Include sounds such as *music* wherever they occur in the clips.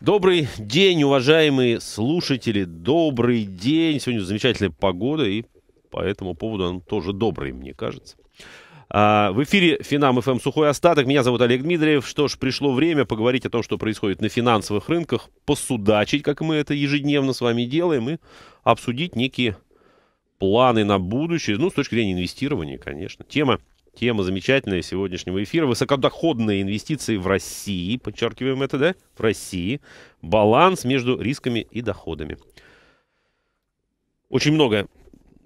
Добрый день, уважаемые слушатели. Добрый день. Сегодня замечательная погода, и по этому поводу он тоже добрый, мне кажется. А, в эфире Финам ФМ Сухой Остаток. Меня зовут Олег Дмитриев. Что ж, пришло время поговорить о том, что происходит на финансовых рынках, посудачить, как мы это ежедневно с вами делаем, и обсудить некие планы на будущее, ну, с точки зрения инвестирования, конечно. Тема Тема замечательная сегодняшнего эфира. Высокодоходные инвестиции в России, подчеркиваем это, да? В России. Баланс между рисками и доходами. Очень много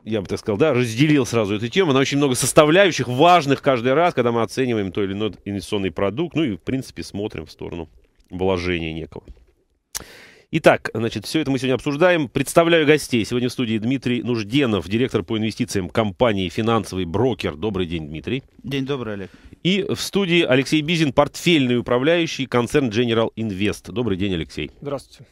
я бы так сказал, да, разделил сразу эту тему. Она очень много составляющих, важных каждый раз, когда мы оцениваем то или иной инвестиционный продукт, ну и, в принципе, смотрим в сторону вложения некого. Итак, значит, все это мы сегодня обсуждаем. Представляю гостей. Сегодня в студии Дмитрий Нужденов, директор по инвестициям компании «Финансовый брокер». Добрый день, Дмитрий. День добрый, Олег. И в студии Алексей Бизин, портфельный управляющий концерн General Invest. Добрый день, Алексей. Здравствуйте.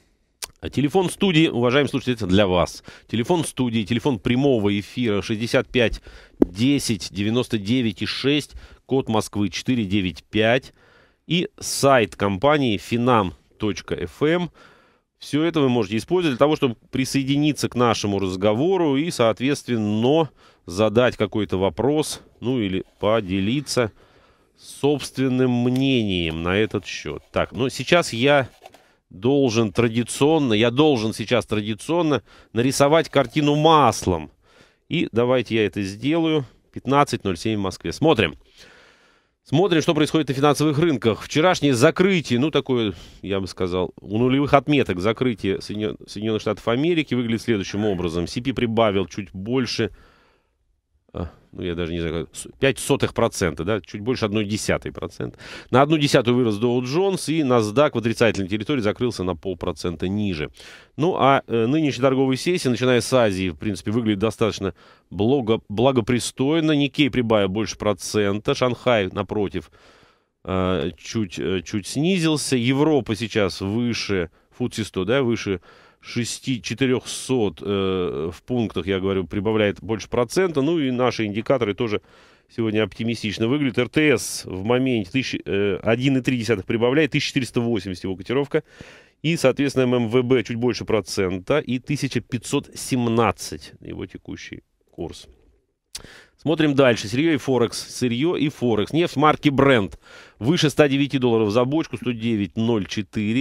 А телефон студии, уважаемые слушатели, для вас. Телефон студии, телефон прямого эфира 65 10 99 и 6, код Москвы 495 и сайт компании finam.fm. Все это вы можете использовать для того, чтобы присоединиться к нашему разговору и, соответственно, задать какой-то вопрос, ну или поделиться собственным мнением на этот счет. Так, ну сейчас я должен традиционно, я должен сейчас традиционно нарисовать картину маслом. И давайте я это сделаю. 15.07 в Москве. Смотрим. Смотрим. Смотрим, что происходит на финансовых рынках. Вчерашнее закрытие, ну такое, я бы сказал, у нулевых отметок закрытие Соединен... Соединенных Штатов Америки выглядит следующим образом. CP прибавил чуть больше... А, ну я даже не знаю, 5 сотых процента, да, чуть больше 1 десятой процент. На 1 десятую вырос Dow Jones, и NASDAQ в отрицательной территории закрылся на полпроцента ниже. Ну, а э, нынешняя торговая сессия, начиная с Азии, в принципе, выглядит достаточно благо, благопристойно. Никей прибавил больше процента, Шанхай, напротив, э, чуть, э, чуть снизился. Европа сейчас выше, Фудси 100, да, выше 6-400 э, в пунктах, я говорю, прибавляет больше процента. Ну и наши индикаторы тоже сегодня оптимистично выглядят РТС в моменте 1,3 э, прибавляет, 1480 его котировка. И, соответственно, ММВБ чуть больше процента и 1517 его текущий курс. Смотрим дальше. Сырье и Форекс. Сырье и Форекс. Нефть марки бренд Выше 109 долларов за бочку, 109.04.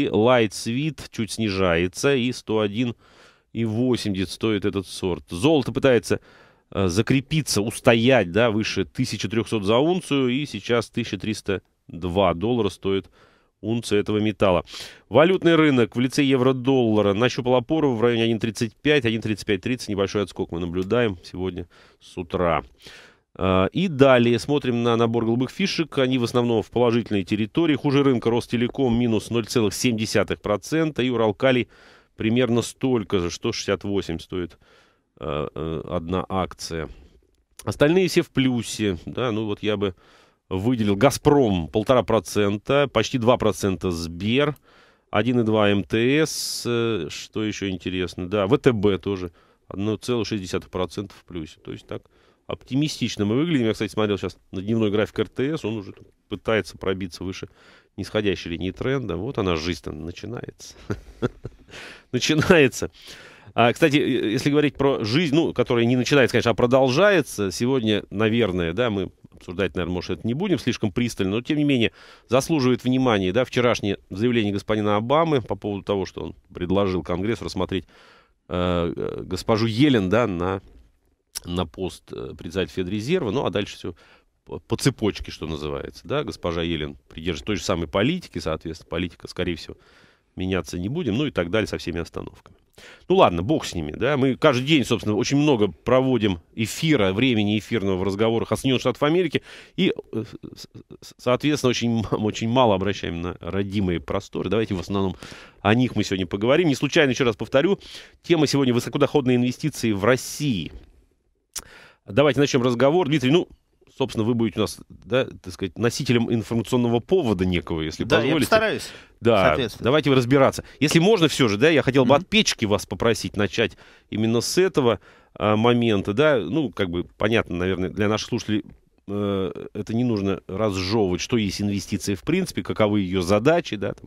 Light Sweet чуть снижается и 101.80 стоит этот сорт. Золото пытается э, закрепиться, устоять, да, выше 1300 за унцию, и сейчас 1302 доллара стоит унция этого металла. Валютный рынок в лице евро-доллара нащупал опору в районе 1.35, 1.35.30, небольшой отскок мы наблюдаем сегодня с утра. А, и далее смотрим на набор голубых фишек. Они в основном в положительной территории. Хуже рынка Ростелеком минус 0,7%. И Уралкали примерно столько же, 168 стоит а, э, одна акция. Остальные все в плюсе. Да, ну вот я бы выделил «Газпром» 1,5%, почти 2% «Сбер», 1,2 МТС, э, что еще интересно, да, ВТБ тоже 1,6% в плюсе. То есть так оптимистично мы выглядим. Я, кстати, смотрел сейчас на дневной график РТС, он уже пытается пробиться выше нисходящей линии тренда. Вот она жизнь там начинается. *laughs* Начинается. А, кстати, э, если говорить про жизнь, ну, которая не начинается, конечно, а продолжается, сегодня, наверное, да, мы обсуждать, наверное, может, это не будем слишком пристально, но, тем не менее, заслуживает внимания, да, вчерашнее заявление господина Обамы по поводу того, что он предложил Конгрессу рассмотреть э, э госпожу Елен, да, на на пост э, председателя Федрезерва, ну а дальше все по цепочке, что называется, да, госпожа Елен придерживается той же самой политики, соответственно, политика, скорее всего, меняться не будем, ну и так далее со всеми остановками. Ну ладно, бог с ними, да, мы каждый день, собственно, очень много проводим эфира, времени эфирного в разговорах о Соединенных Штатах Америки, и, э, соответственно, очень, *laughs* очень мало обращаем на родимые просторы, давайте в основном о них мы сегодня поговорим. Не случайно, еще раз повторю, тема сегодня высокодоходные инвестиции в России – Давайте начнем разговор. Дмитрий, ну, собственно, вы будете у нас, да, так сказать, носителем информационного повода некого, если да, позволите. Да, я постараюсь. Да, давайте разбираться. Если можно все же, да, я хотел бы mm-hmm. от печки вас попросить начать именно с этого а, момента, да, ну, как бы, понятно, наверное, для наших слушателей э, это не нужно разжевывать, что есть инвестиции в принципе, каковы ее задачи, да, там,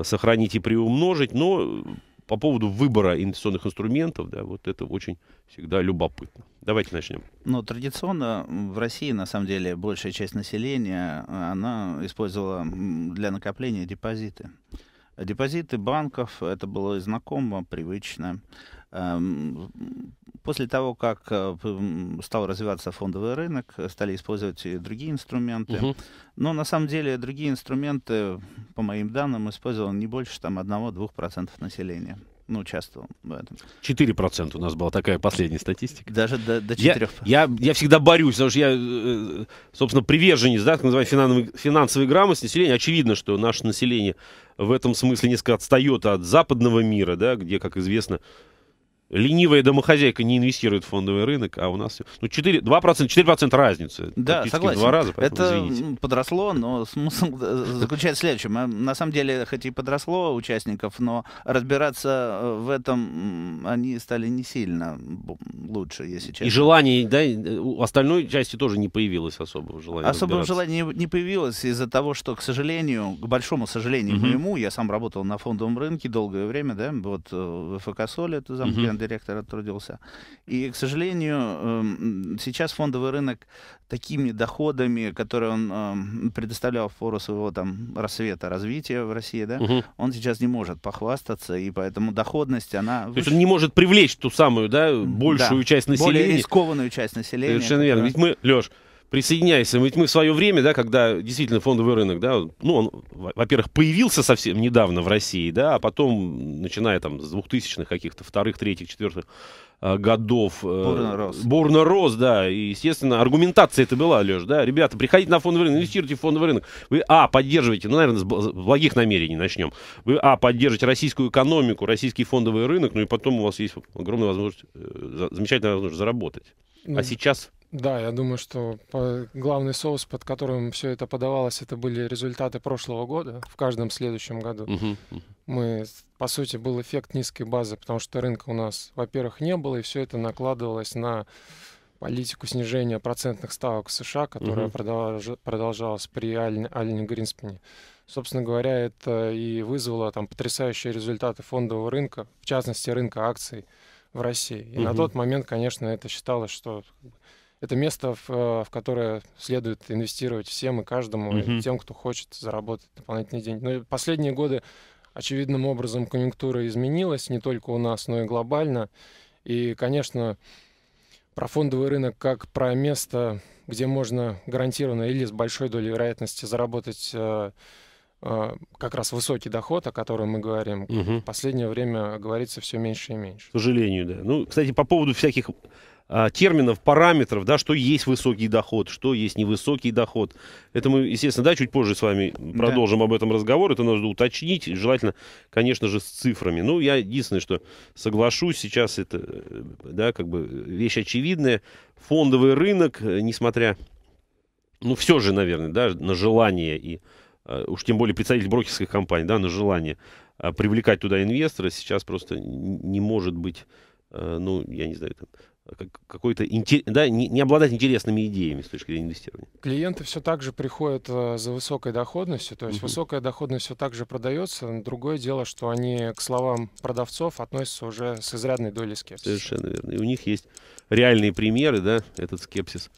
э, сохранить и приумножить, но по поводу выбора инвестиционных инструментов, да, вот это очень всегда любопытно. Давайте начнем. Ну, традиционно в России, на самом деле, большая часть населения, э, она использовала для накопления депозиты. Депозиты банков, это было знакомо, привычно. Эм, после того, как э, стал развиваться фондовый рынок, стали использовать и другие инструменты. Угу. Но на самом деле другие инструменты, по моим данным, использовал не больше там 1-2% населения ну, участвовал в этом. 4% у нас была такая последняя статистика. Даже до, до 4%. Я, я, я всегда борюсь, потому что я, э, собственно, приверженец, да, так называемой финансовой, финансовой грамотности населения. Очевидно, что наше население в этом смысле несколько отстает от западного мира, да, где, как известно, ленивая домохозяйка не инвестирует в фондовый рынок, а у нас все. Ну, 4, 2%, 4% разницы. Да, согласен. два раза, поэтому, Это извините. подросло, но смысл э, заключается в следующем. Э, на самом деле, хоть и подросло участников, но разбираться э, в этом они стали не сильно лучше, если честно. И желание, да, у остальной части тоже не появилось особого желания Особого желания не, появилось из-за того, что, к сожалению, к большому сожалению моему, я сам работал на фондовом рынке долгое время, да, вот в ФК Соли, это замклиент, директор оттрудился. И, к сожалению, эм, сейчас фондовый рынок такими доходами, которые он эм, предоставлял в пору своего там рассвета, развития в России, да, угу. он сейчас не может похвастаться, и поэтому доходность, она... То выше. есть он не может привлечь ту самую, да, большую да. часть населения. Более рискованную часть населения. Совершенно верно. Ведь мы, Леш, присоединяйся. Ведь мы в свое время, да, когда действительно фондовый рынок, да, ну, он, во-первых, появился совсем недавно в России, да, а потом, начиная там с 2000-х каких-то, вторых, третьих, четвертых а, годов. Э, бурно рос. Бурно рос, да. И, естественно, аргументация это была, Леш, да. Ребята, приходите на фондовый рынок, инвестируйте в фондовый рынок. Вы, а, поддерживаете, ну, наверное, с благих намерений начнем. Вы, а, поддерживаете российскую экономику, российский фондовый рынок, ну и потом у вас есть огромная возможность, э, замечательная возможность заработать а сейчас да, я думаю, что главный соус, под которым все это подавалось, это были результаты прошлого года. В каждом следующем году мы, по сути, был эффект низкой базы, потому что рынка у нас, во-первых, не было, и все это накладывалось на политику снижения процентных ставок в США, которая uh продолжалась при Аль... Алине Гринспене. Собственно говоря, это и вызвало там потрясающие результаты фондового рынка, в частности рынка акций в России. И угу. на тот момент, конечно, это считалось, что это место, в, э, в которое следует инвестировать всем и каждому, угу. и тем, кто хочет заработать дополнительные деньги. Но ну последние годы очевидным образом конъюнктура изменилась не только у нас, но и глобально. И, конечно, про фондовый рынок как про место, где можно гарантированно или с большой долей вероятности заработать э, а, как раз высокий доход, о котором мы говорим, угу. в последнее время говорится все меньше и меньше. К сожалению, да. Ну, кстати, по поводу всяких а, терминов, параметров, да, что есть высокий доход, что есть невысокий доход. Это мы, естественно, да, чуть позже с вами продолжим да. об этом разговор. Это нужно уточнить, желательно, конечно же, с цифрами. Ну, я единственное, что соглашусь, сейчас это, э, да, как бы вещь очевидная. Фондовый рынок, э, несмотря, ну, все же, наверное, да, на желание и Э, уж тем более представитель брокерских компаний, да, на желание э, привлекать туда инвестора сейчас просто не может быть, э, ну, я не знаю, там, какой-то да, не, не обладать интересными идеями с точки зрения инвестирования. Клиенты все так же приходят за высокой доходностью, то есть угу. высокая доходность все так же продается. Другое дело, что они к словам продавцов относятся уже с изрядной долей скепсиса. Совершенно верно. И у них есть реальные примеры, да, этот скепсис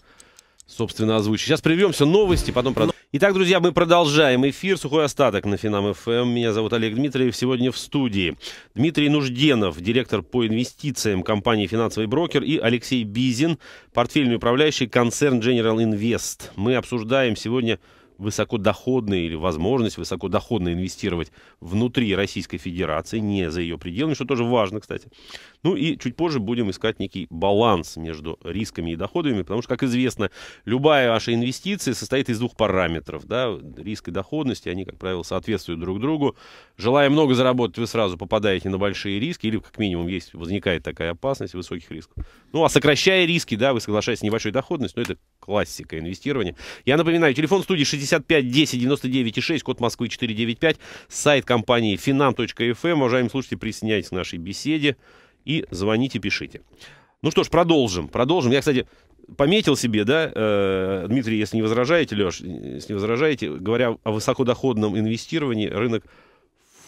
собственно, озвучить. Сейчас прервемся, новости, потом продолжим. Итак, друзья, мы продолжаем эфир. Сухой остаток на Финам ФМ. Меня зовут Олег Дмитриев. Сегодня в студии Дмитрий Нужденов, директор по инвестициям компании «Финансовый брокер» и Алексей Бизин, портфельный управляющий концерн General Invest. Мы обсуждаем сегодня высокодоходные или возможность высокодоходно инвестировать внутри Российской Федерации, не за ее пределами, что тоже важно, кстати. Ну и чуть позже будем искать некий баланс между рисками и доходами, потому что, как известно, любая ваша инвестиция состоит из двух параметров. Да? Риск и доходности, они, как правило, соответствуют друг другу. Желая много заработать, вы сразу попадаете на большие риски, или, как минимум, есть, возникает такая опасность высоких рисков. Ну а сокращая риски, да, вы соглашаетесь с небольшой доходностью, но это классика инвестирования. Я напоминаю, телефон студии 65 10 99 6, код Москвы 495, сайт компании finam.fm. Эм. Уважаемые слушатели, присоединяйтесь к нашей беседе и звоните, пишите. Ну что ж, продолжим, продолжим. Я, кстати, пометил себе, да, э, Дмитрий, если не возражаете, Леш, если не возражаете, говоря о высокодоходном инвестировании, рынок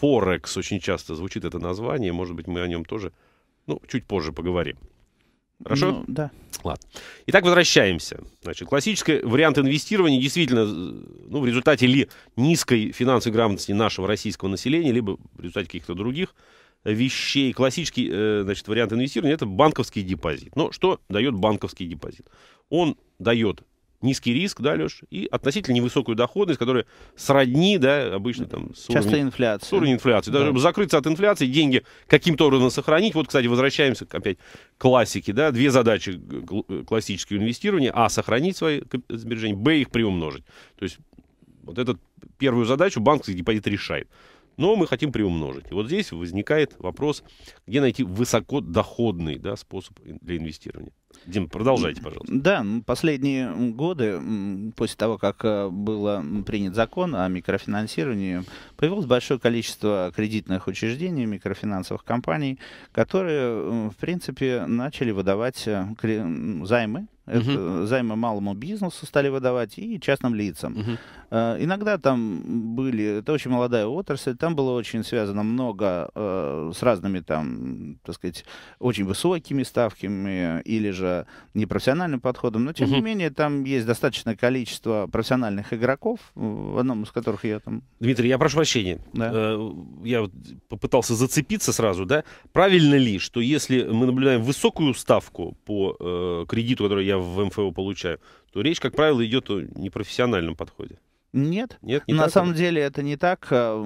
Форекс очень часто звучит это название, может быть, мы о нем тоже, ну, чуть позже поговорим. Хорошо? Ну, да. Ладно. Итак, возвращаемся. Значит, классический вариант инвестирования действительно ну, в результате ли низкой финансовой грамотности нашего российского населения, либо в результате каких-то других вещей. Классический э, значит, вариант инвестирования – это банковский депозит. Но что дает банковский депозит? Он дает низкий риск, да, Леш, и относительно невысокую доходность, которая сродни, да, обычно там... С Часто уровня, инфляции. С уровня инфляции. Да. Даже закрыться от инфляции, деньги каким-то образом сохранить. Вот, кстати, возвращаемся опять к классике, да, две задачи э, классические инвестирования. А, сохранить свои сбережения, Б, их приумножить. То есть вот этот первую задачу банковский депозит решает но мы хотим приумножить. И вот здесь возникает вопрос, где найти высокодоходный да, способ для инвестирования. Дим, продолжайте, пожалуйста. Да, последние годы, после того, как э, был э, принят закон о микрофинансировании, появилось большое количество кредитных учреждений, микрофинансовых компаний, которые, э, в принципе, начали выдавать займы это uh-huh. займы малому бизнесу стали выдавать и частным лицам. Uh-huh. Э, иногда там были, это очень молодая отрасль, там было очень связано много э, с разными там, так сказать, очень высокими ставками или же непрофессиональным подходом. Но тем uh-huh. не менее там есть достаточное количество профессиональных игроков, в одном из которых я там. Дмитрий, я прошу прощения, да? Э, я попытался зацепиться сразу, да? Правильно ли, что если мы наблюдаем высокую ставку по э, кредиту, который я я в МФО получаю, то речь, как правило, идет о непрофессиональном подходе. Нет. Нет не на так самом это. деле это не так. Э,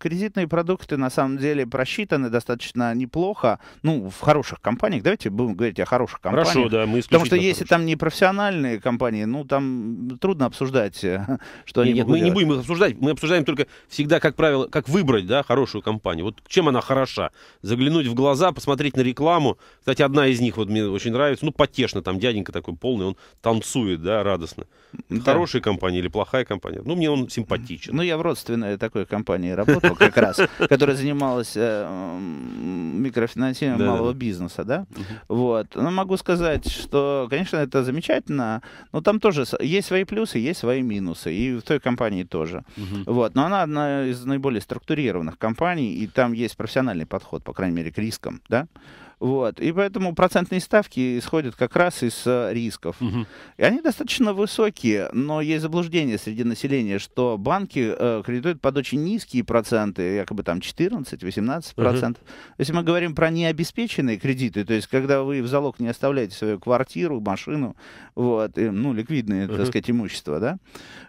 кредитные продукты на самом деле просчитаны достаточно неплохо. Ну, в хороших компаниях. Давайте будем говорить о хороших компаниях. Хорошо, да, мы Потому что если там не профессиональные компании, ну, там трудно обсуждать, э, *laughs* что нет, они Нет, мы делать. не будем их обсуждать. Мы обсуждаем только всегда, как правило, как выбрать, да, хорошую компанию. Вот чем она хороша? Заглянуть в глаза, посмотреть на рекламу. Кстати, одна из них вот мне очень нравится. Ну, потешно, там дяденька такой полный, он танцует, да, радостно. Да. Хорошая компания или плохая компания? компания. Ну, мне он симпатичен. Ну, я в родственной такой компании работал как раз, *laughs* которая занималась э, микрофинансированием малого бизнеса, да? Вот. Но ну, могу сказать, что, конечно, это замечательно, но там тоже есть свои плюсы, есть свои минусы. И в той компании тоже. Вот. Но она одна из наиболее структурированных компаний, и там есть профессиональный подход, по крайней мере, к рискам, да? Вот. И поэтому процентные ставки исходят как раз из э, рисков. Угу. И они достаточно высокие, но есть заблуждение среди населения, что банки э, кредитуют под очень низкие проценты, якобы там 14-18 процентов. Угу. Если мы говорим про необеспеченные кредиты, то есть когда вы в залог не оставляете свою квартиру, машину, вот, и, ну, ликвидные, угу. так сказать, имущество, да,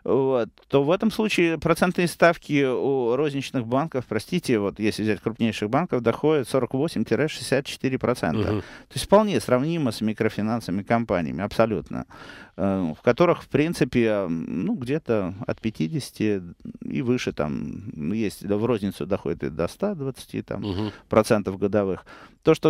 вот, то в этом случае процентные ставки у розничных банков, простите, вот если взять крупнейших банков, доходят 48-64 3%. Угу. То есть вполне сравнимо с микрофинансами компаниями, абсолютно. Э, в которых, в принципе, э, ну, где-то от 50 и выше, там, есть, в розницу доходит и до 120 там, угу. процентов годовых. То, что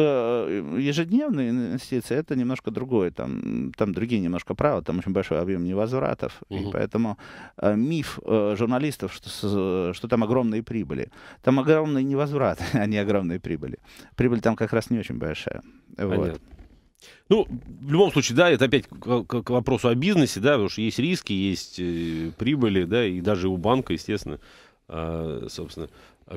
э, ежедневные инвестиции, это немножко другое, там, там другие немножко правила, там очень большой объем невозвратов, угу. и поэтому миф журналистов, что, что там огромные прибыли. Там огромные невозвраты, *laughs* а не огромные прибыли. Прибыль там как раз не очень большая. Понятно. Вот. Ну, в любом случае, да, это опять к, к, вопросу о бизнесе, да, потому что есть риски, есть э, прибыли, да, и даже у банка, естественно, э, собственно,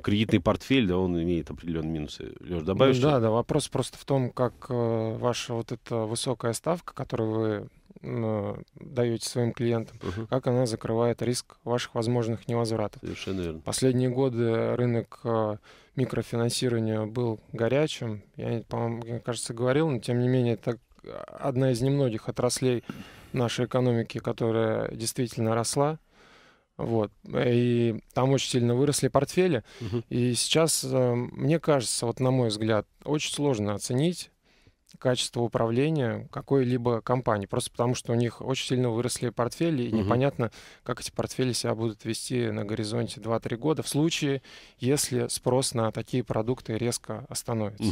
кредитный портфель, да, он имеет определенные минусы. Леш, добавишь? Ну, да, да, вопрос просто в том, как э, ваша вот эта высокая ставка, которую вы э, даете своим клиентам, угу. как она закрывает риск ваших возможных невозвратов. Совершенно верно. Последние годы рынок э, микрофинансирования был горячим. Я, по-моему, мне кажется, говорил, но тем не менее это одна из немногих отраслей нашей экономики, которая действительно росла. Вот. И там очень сильно выросли портфели. Угу. И сейчас, э, мне кажется, вот на мой взгляд, очень сложно оценить качество управления какой-либо компании. Просто потому, что у них очень сильно выросли портфели, и угу. непонятно, как эти портфели себя будут вести на горизонте 2-3 года, в случае, если спрос на такие продукты резко остановится.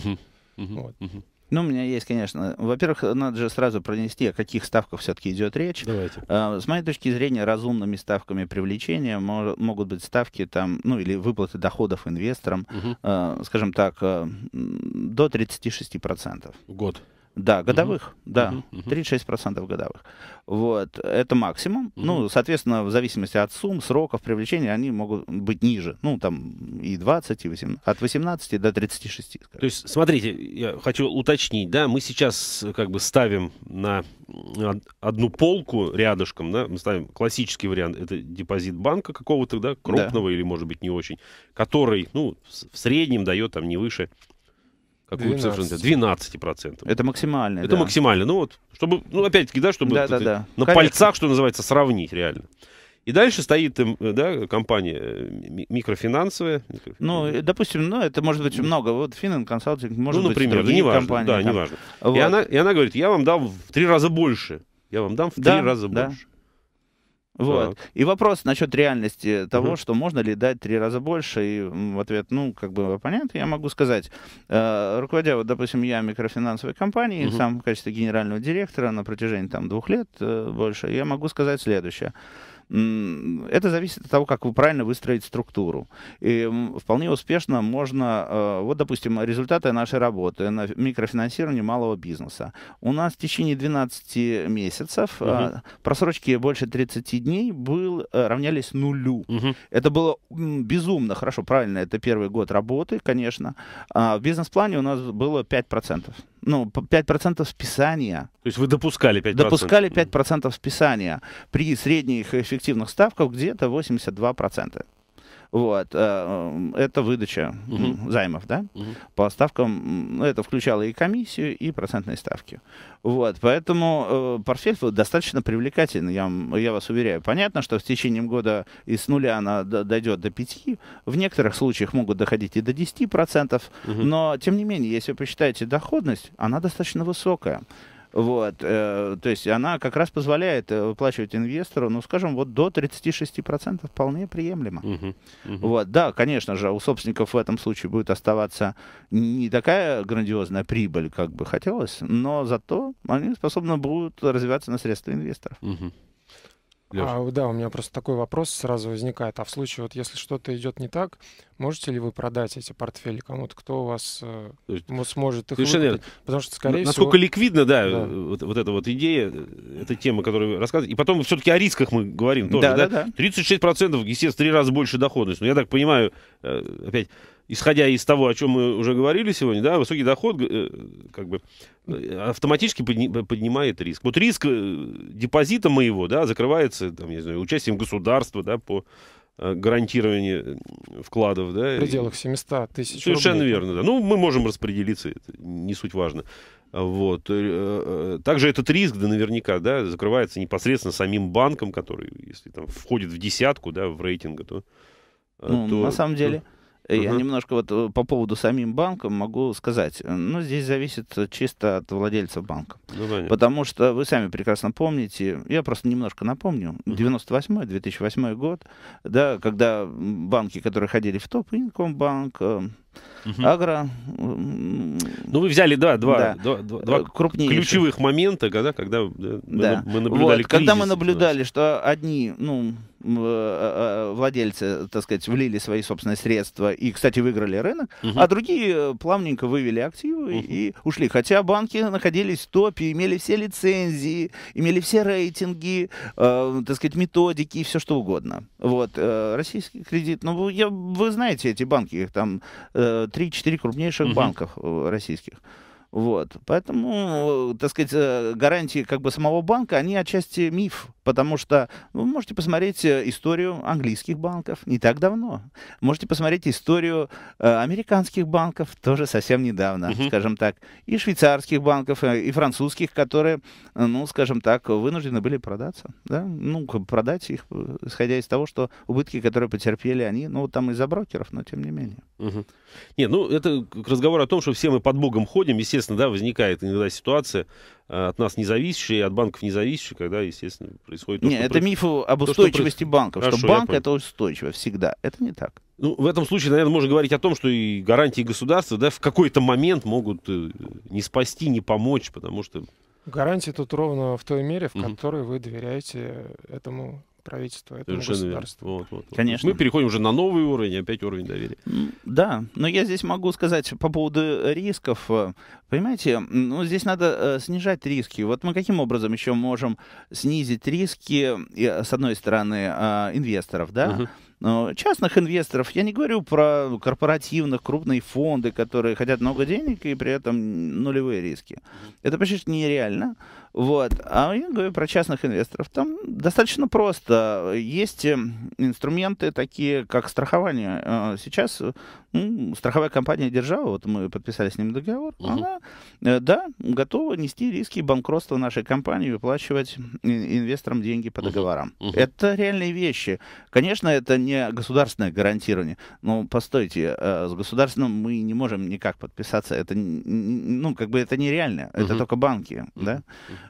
Угу. Угу. Вот. Угу. Ну, у меня есть, конечно. Во-первых, надо же сразу пронести, о каких ставках все-таки идет речь. Давайте. А, с моей точки зрения, разумными ставками привлечения могут быть ставки там, ну, или выплаты доходов инвесторам, угу. скажем так, э, до 36%. В год. Да, годовых, угу. да, угу. 36% годовых. Вот, это максимум. Угу. Ну, соответственно, в зависимости от сумм, сроков привлечения, они могут быть ниже. Ну, там и 20, и 18, от 18 до 36. Скажем. То есть, смотрите, я хочу уточнить, да, мы сейчас как бы ставим на одну полку рядышком, да, мы ставим классический вариант, это депозит банка какого-то, да, крупного да. или, может быть, не очень, который, ну, в среднем дает там не выше Какую 12. 12 процентов. Это максимально. Это да. максимально. Ну вот, чтобы, ну опять-таки, да, чтобы да, да, да. на Конечно. пальцах, что называется, сравнить реально. И дальше стоит эм, да, компания э, микрофинансовая. Ну, допустим, ну, это может быть много. Вот Финн консалтинг может ну, например, быть другие да, неважно, компании. Да, там. неважно. Вот. И, она, и она говорит, я вам дам в три раза больше. Я вам дам в да, три раза да. больше. Вот. И вопрос насчет реальности того, угу. что можно ли дать три раза больше, и в ответ, ну, как бы оппонент, я могу сказать, э, руководя, вот, допустим, я микрофинансовой компанией, угу. сам в качестве генерального директора на протяжении там двух лет э, больше, я могу сказать следующее. Это зависит от того, как вы правильно выстроить структуру. И вполне успешно можно, э, вот, допустим, результаты нашей работы на микрофинансирование малого бизнеса. У нас в течение 12 месяцев угу. просрочки больше 30 дней был, э, равнялись нулю. Угу. Это было безумно хорошо, правильно, это первый год работы, конечно. А в бизнес-плане у нас было 5% ну, 5% списания. То есть вы допускали 5%? Допускали 5% списания при средних эффективных эффективных ставках где-то 82%. Вот, э, э, это выдача угу. займов, да, угу. по ставкам, это включало и комиссию, и процентные ставки. Вот, поэтому э, портфель достаточно привлекательный, я, я вас уверяю. Понятно, что с течением года из нуля она дойдет до 5, в некоторых случаях могут доходить и до 10%, угу. но, тем не менее, если вы посчитаете доходность, она достаточно высокая. Вот, э, то есть она как раз позволяет э, выплачивать инвестору, ну, скажем, вот до 36% вполне приемлемо. Угу, угу. Вот, да, конечно же, у собственников в этом случае будет оставаться не такая грандиозная прибыль, как бы хотелось, но зато они способны будут развиваться на средства инвесторов. Угу. Леша. А, да, у меня просто такой вопрос сразу возникает. А в случае, вот если что-то идет не так, можете ли вы продать эти портфели кому-то, кто у вас э, сможет их Совершенно выкупить? Потому что, скорее Насколько всего... ликвидно, да, да. Вот, вот эта вот идея, э, эта тема, которую вы рассказываете. И потом все-таки о рисках мы говорим тоже, да? да? да. 36%, естественно, в три раза больше доходность. Но я так понимаю, э, опять исходя из того, о чем мы уже говорили сегодня, да, высокий доход э, как бы э, автоматически э, поднимает риск. Вот риск депозита моего, да, закрывается, там, не знаю, участием государства, да, по гарантирование вкладов. Да, в пределах 700 тысяч Совершенно рублей. верно, да. Ну, мы можем распределиться, это не суть важно. Вот. Также этот риск, да, наверняка, да, закрывается непосредственно самим банком, который, если там входит в десятку, да, в рейтинга, то... Ну, то на самом деле... То Uh-huh. Я немножко вот э, по поводу самим банков могу сказать. Ну, здесь зависит э, чисто от владельцев банка. Ну, Потому что вы сами прекрасно помните, я просто немножко напомню, 98-2008 год, да, когда банки, которые ходили в топ, Инкомбанк, Угу. Агро. Ну, вы взяли, да, два, да. два, два, два Крупнейших. ключевых момента, когда, когда да, да. мы наблюдали вот, кризис, Когда мы наблюдали, что одни, ну, Э, э, владельцы, так сказать, влили свои собственные средства и, кстати, выиграли рынок, угу. а другие э, плавненько вывели активы угу. и ушли. Хотя банки находились в топе, имели все лицензии, имели все рейтинги, э, так сказать, методики и все что угодно. Вот, э, российский кредит, ну, я, вы знаете эти банки, их там э, 3-4 крупнейших угу. банков российских. Вот. Поэтому, так сказать, гарантии как бы самого банка, они отчасти миф потому что ну, вы можете посмотреть э, историю английских банков не так давно. Можете посмотреть историю э, американских банков тоже совсем недавно, угу. скажем так, и швейцарских банков, э, и французских, которые, ну, скажем так, вынуждены были продаться, да, ну, продать их, э, исходя из того, что убытки, которые потерпели они, ну, там из-за брокеров, но тем не менее. Угу. Не, ну, это разговор о том, что все мы под Богом ходим, естественно, да, возникает иногда ситуация, Э, от нас независящие, от банков независящие, когда, естественно, происходит... То, Нет, это проис... миф об устойчивости то, что... банков, Хорошо, что банк — это устойчиво всегда. Это не так. Ну, в этом случае, наверное, можно говорить о том, что и гарантии государства да, в какой-то момент могут э, не спасти, не помочь, потому что... Гарантии тут ровно в той мере, в которой mm-hmm. вы доверяете этому правительства, этому Совершенно государству. Вот, вот, вот. Конечно. Мы переходим уже на новый уровень, опять уровень доверия. Да, но я здесь могу сказать по поводу э, рисков. Понимаете, ну, здесь надо э, снижать риски. Вот мы каким образом еще можем снизить риски, э, с одной стороны, инвесторов, да? Угу частных инвесторов, я не говорю про корпоративных, крупные фонды, которые хотят много денег и при этом нулевые риски. Это почти нереально. Вот. А я говорю про частных инвесторов. Там достаточно просто. Есть эм, инструменты такие, как страхование. Э, сейчас э, ну, страховая компания «Держава», вот мы подписали с ним договор, угу. она, э, да, готова нести риски банкротства нашей компании, выплачивать инвесторам деньги по договорам. Угу. Это реальные вещи. Конечно, это не государственное гарантирование. Но, постойте, с государственным мы не можем никак подписаться. Это, ну, как бы это нереально. Угу. Это только банки, да?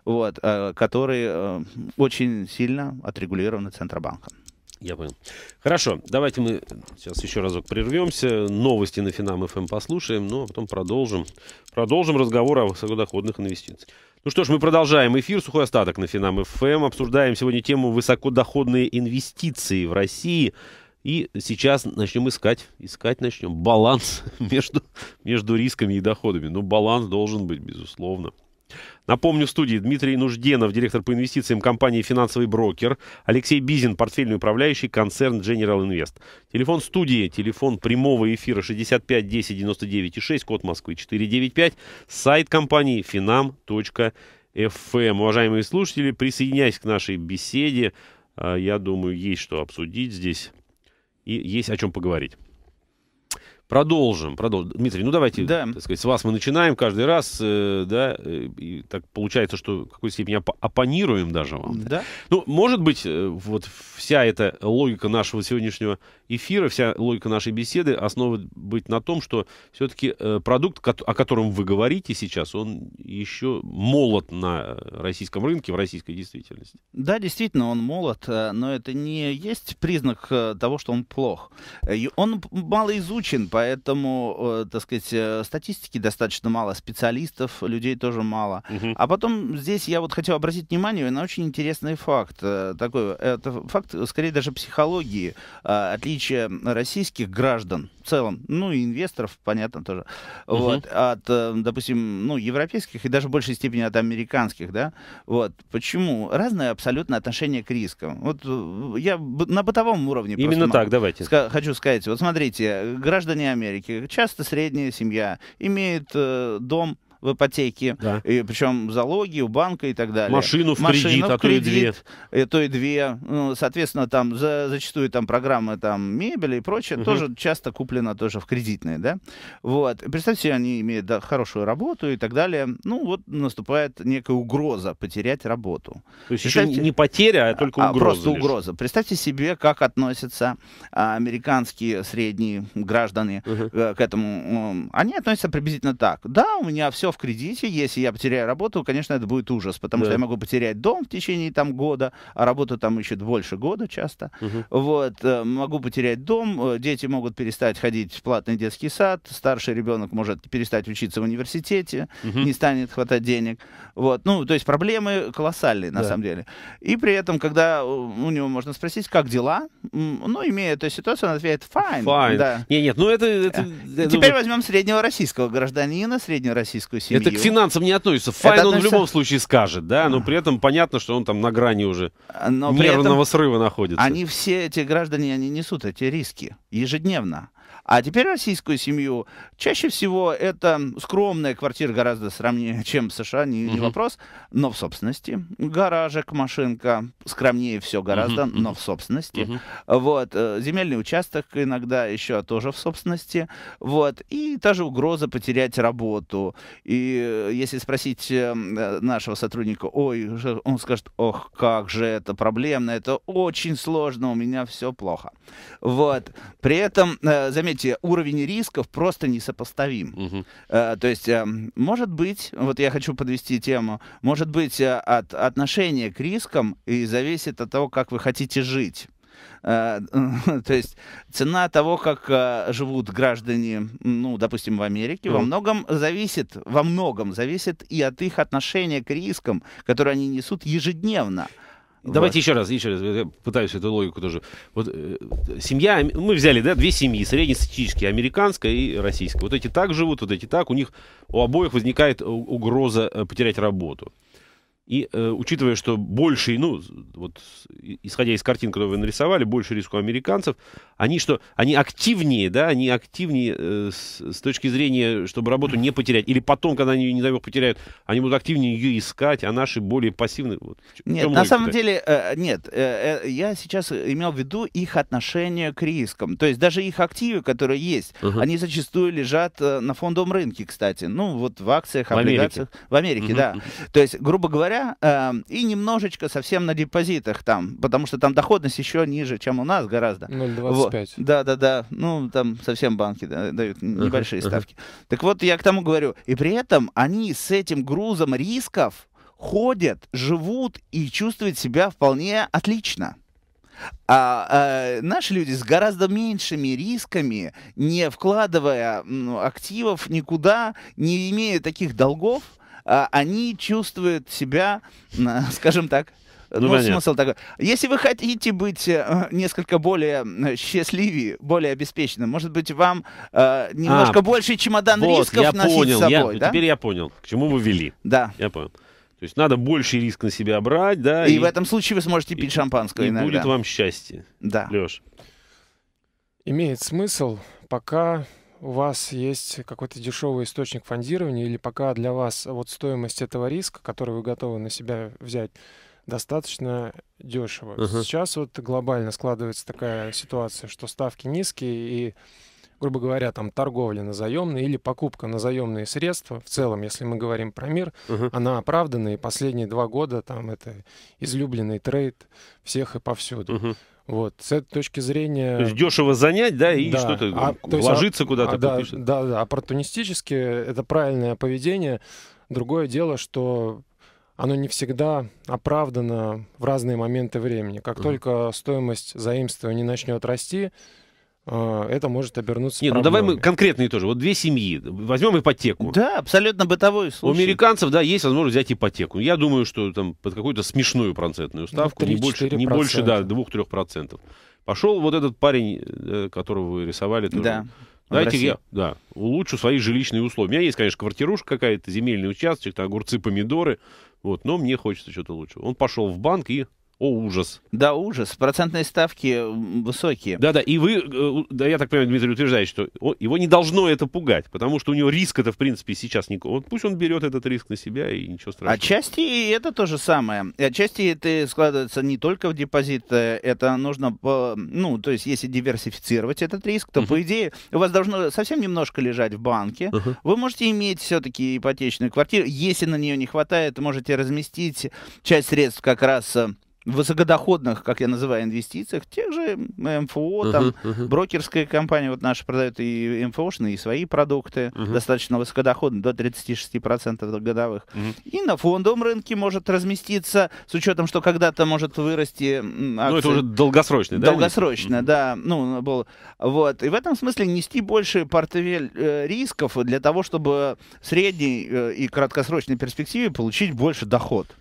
вот, э, который э, очень сильно отрегулированы Центробанком. Я понял. Хорошо, давайте мы сейчас еще разок прервемся, новости на Финам ФМ эм послушаем, но ну, а потом продолжим, продолжим разговор о высокодоходных инвестициях. Ну что ж, мы продолжаем эфир. Сухой остаток на Финам ФМ. Эм. Обсуждаем сегодня тему высокодоходные инвестиции в России. И сейчас начнем искать, искать начнем баланс *laughs* между, между рисками и доходами. Ну, баланс должен быть, безусловно. Напомню, в студии Дмитрий Нужденов, директор по инвестициям компании «Финансовый брокер», Алексей Бизин, портфельный управляющий, концерн General Invest. Телефон студии, телефон прямого эфира 65 10 99 6, код Москвы 495, сайт компании finam.fm. Эм». Уважаемые слушатели, присоединяясь к нашей беседе, а, я думаю, есть что обсудить здесь и есть о чем поговорить. Продолжим, продолжим. Дмитрий, ну давайте, да. так сказать, с вас мы начинаем каждый раз, э, да, э, и так получается, что в какой степени оп- оппонируем даже вам. Да. Ну, может быть, э, вот вся эта логика нашего сегодняшнего эфира, вся логика нашей беседы основывает быть на том, что все-таки э, продукт, о котором вы говорите сейчас, он еще молод на российском рынке, в российской действительности. Да, действительно, он молод, но это не есть признак того, что он плох. Он мало изучен, Поэтому, э, так сказать, э, статистики достаточно мало, специалистов, людей тоже мало. Угу. А потом здесь я вот хотел обратить внимание на очень интересный факт. Э, такой, это факт, скорее даже психологии, а, отличия российских граждан в целом, ну и инвесторов, понятно тоже, угу. вот, от, допустим, ну, европейских и даже в большей степени от американских, да, вот. Почему? Разное абсолютно отношение к рискам. Вот я на бытовом уровне... Именно так, давайте. хочу сказать, вот смотрите, граждане Америки, часто средняя семья, имеет э, дом в ипотеке, да. и, причем залоги у банка и так далее. Машину в Машину кредит, а в кредит, а то и две. Э, то и две. Ну, соответственно, там за, зачастую там программы там мебели и прочее угу. тоже часто куплено тоже в кредитные, да. Вот. Представьте себе, они имеют да, хорошую работу и так далее. Ну вот наступает некая угроза потерять работу. То есть еще не потеря, а только а, а, угроза. А, просто лишь. угроза. Представьте себе, как относятся американские средние граждане угу. к этому. Они относятся приблизительно так. Да, у меня все все в кредите. Если я потеряю работу, конечно, это будет ужас, потому да. что я могу потерять дом в течение там года, а работу там ищут больше года часто. Угу. Вот, э, могу потерять дом, э, дети могут перестать ходить в платный детский сад, старший ребенок может перестать учиться в университете, угу. не станет хватать денег. Вот, ну, то есть проблемы колоссальные на да. самом деле. И при этом, когда у него можно спросить, как дела, ну, имея эту ситуацию, он отвечает fine. Fine. Да. Нет, нет, ну это... это Теперь думаю... возьмем среднего российского гражданина, среднероссийскую человеческую семью. Это к финансам не относится. Файн это он относится... в любом случае скажет, да, но а. при этом понятно, что он там на грани уже а, но нервного срыва находится. Они все, эти граждане, они несут эти риски ежедневно. А теперь российскую семью чаще всего это скромная квартира гораздо срамнее, чем в США, не, не вопрос, но в собственности. Гаражик, машинка, скромнее все гораздо, но в собственности. Вот, э, земельный участок иногда еще тоже в собственности. Вот, и та же угроза потерять работу. И э, если спросить э, нашего сотрудника, ой, он скажет, ох, как же это проблемно, это очень сложно, у меня все плохо. Вот, при этом, заметьте, знаете, уровень рисков просто несопоставим. Угу. Э, то есть, э, может быть, вот я хочу подвести тему, может быть, э, от отношения к рискам и зависит от того, как вы хотите жить. Э, *laughs* то есть цена того, как э, живут граждане, ну, допустим, в Америке, во многом зависит, во многом зависит и от их отношения к рискам, которые они несут ежедневно. Давайте еще раз, еще раз, я пытаюсь эту логику тоже. Вот э, семья, мы взяли, да, две семьи, среднестатистические, американская и российская. Вот эти так живут, вот эти так, у них, у обоих возникает угроза э, потерять работу. И э, учитывая, что больше, ну, вот, исходя из картин, которые вы нарисовали, больше риск американцев, они что, они активнее, да, они активнее э, с, с точки зрения, чтобы работу не потерять, или потом, когда они, не дай бог, потеряют, они будут активнее ее искать, а наши более пассивные. Вот, нет, на самом деле, э, нет, э, э, я сейчас имел в виду их отношение к рискам, то есть даже их активы, которые есть, uh-huh. они зачастую лежат э, на фондовом рынке, кстати, ну, вот в акциях, в облигациях, Америке. в Америке, uh-huh. да, то есть, грубо говоря, января э, эм, и немножечко совсем на депозитах там, потому что там доходность еще ниже, чем у нас гораздо. 0,25. Вот. Да, да, да. Ну, там совсем банки дают небольшие uh-huh, ставки. Так вот, я к тому говорю. И при этом они с этим грузом рисков ходят, живут и чувствуют себя вполне отлично. А, а наши люди с гораздо меньшими рисками, не вкладывая ну, активов никуда, не имея таких долгов, а они чувствуют себя, э, скажем так, ну, ну смысл такой. Если вы хотите быть э, несколько более счастливее, более обеспеченным, может быть, вам э, немножко а, больше чемодан вот, рисков я носить понял, с собой, я, да? Теперь я понял, к чему вы вели. Да. Я понял. То есть надо больше риск на себя брать, да. И, и в этом случае вы сможете пить и, шампанское и иногда. будет вам счастье. Да. Леш. Имеет смысл, пока у вас есть какой-то дешевый источник фондирования, или пока для вас вот стоимость этого риска, который вы готовы на себя взять, достаточно дешево. Uh-huh. Сейчас вот глобально складывается такая ситуация, что ставки низкие, и грубо говоря, там торговля на заемные или покупка на заемные средства, в целом, если мы говорим про мир, угу. она оправдана, и последние два года там это излюбленный трейд всех и повсюду. Угу. Вот, с этой точки зрения... То есть дешево занять, да, и да. что-то а, вложиться а, куда-то. А, да, да, да, да, оппортунистически это правильное поведение. Другое дело, что оно не всегда оправдано в разные моменты времени. Как mm. только стоимость заимствования начнет расти, а, это может обернуться Нет, ну давай мы конкретные тоже. Вот две семьи. Возьмем ипотеку. Да, абсолютно бытовой случай. У американцев, да, есть возможность взять ипотеку. Я думаю, что там под какую-то смешную процентную ну, ставку, ну, не, больше, не больше, да, 2-3%. Пошел вот этот парень, э, которого вы рисовали. Тоже. Да. Давайте я да, улучшу свои жилищные условия. У меня есть, конечно, квартирушка какая-то, земельный участок, там огурцы, помидоры. Вот, но мне хочется что-то лучше. Он пошел в банк и о, ужас. Да, ужас. Процентные ставки высокие. Да-да, и вы, э, да, я так понимаю, Дмитрий утверждает, что его не должно это пугать, потому что у него риск это, в принципе, сейчас никого. Вот пусть он берет этот риск на себя, и ничего страшного. Отчасти это то же самое. Отчасти это складывается не только в депозит, э, это нужно, ну, то есть, если диверсифицировать этот риск, то, uh-huh. по идее, у вас должно совсем немножко лежать в банке. Uh-huh. Вы можете иметь все-таки ипотечную квартиру, если на нее не хватает, можете разместить часть средств как раз э, высокодоходных, как я называю, инвестициях, тех же МФО, там, uh-huh, uh-huh. брокерская компания, вот наша продает и МФОшные, и свои продукты, uh-huh. достаточно высокодоходные, до 36% годовых. Uh-huh. И на фондовом рынке может разместиться, с учетом, что когда-то может вырасти акции. Ну, это уже долгосрочный. да? Долгосрочно, uh-huh. да. Ну, был. Вот. И в этом смысле нести больше портфель э, рисков для того, чтобы в средней э, и краткосрочной перспективе получить больше доход.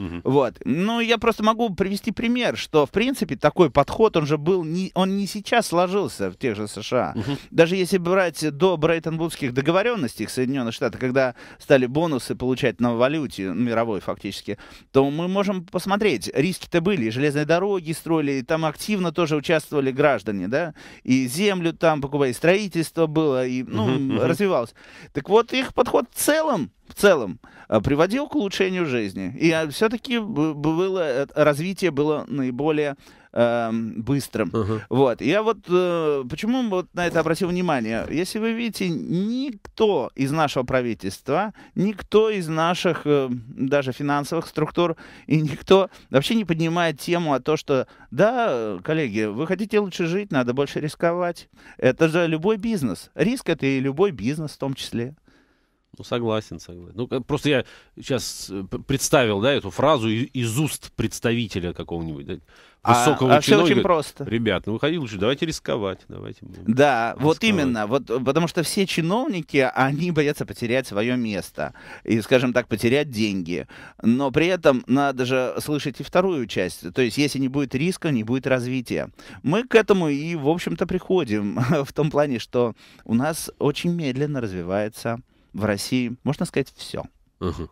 Угу. Вот. Ну, я просто могу привести пример, что, в принципе, такой подход, он же был, не, он не сейчас сложился в тех же США. Угу. Даже если брать до брайтон Брейтонвудских договоренностей Соединенных Штатов, когда стали бонусы получать на валюте ну, мировой фактически, то мы можем посмотреть, риски-то были, железные дороги строили, и там активно тоже участвовали граждане, да, и землю там покупали, и строительство было, и, ну, угу, развивалось. Так вот, их подход в целом в целом э, приводил к улучшению жизни. И э, все-таки было, э, развитие было наиболее эм, быстрым. Uh-huh. Вот. Я вот э, почему вот на это обратил внимание. Если вы видите, никто из нашего правительства, никто из наших э, даже финансовых структур и никто вообще не поднимает тему о том, что да, коллеги, вы хотите лучше жить, надо больше рисковать. Это же любой бизнес. Риск это и любой бизнес в том числе. Ну, согласен, согласен. Ну, просто я сейчас э, представил, да, эту фразу из уст представителя какого-нибудь, да, а, высокого а, а все очень просто. Ребят, ну выходи лучше, давайте рисковать, давайте. Да, рисковать. вот именно, вот, потому что все чиновники, они боятся потерять свое место и, скажем так, потерять деньги. Но при этом надо же слышать и вторую часть, то есть если не будет риска, не будет развития. Мы к этому и, в общем-то, приходим *laughs* в том плане, что у нас очень медленно развивается в России, можно сказать, все. Угу.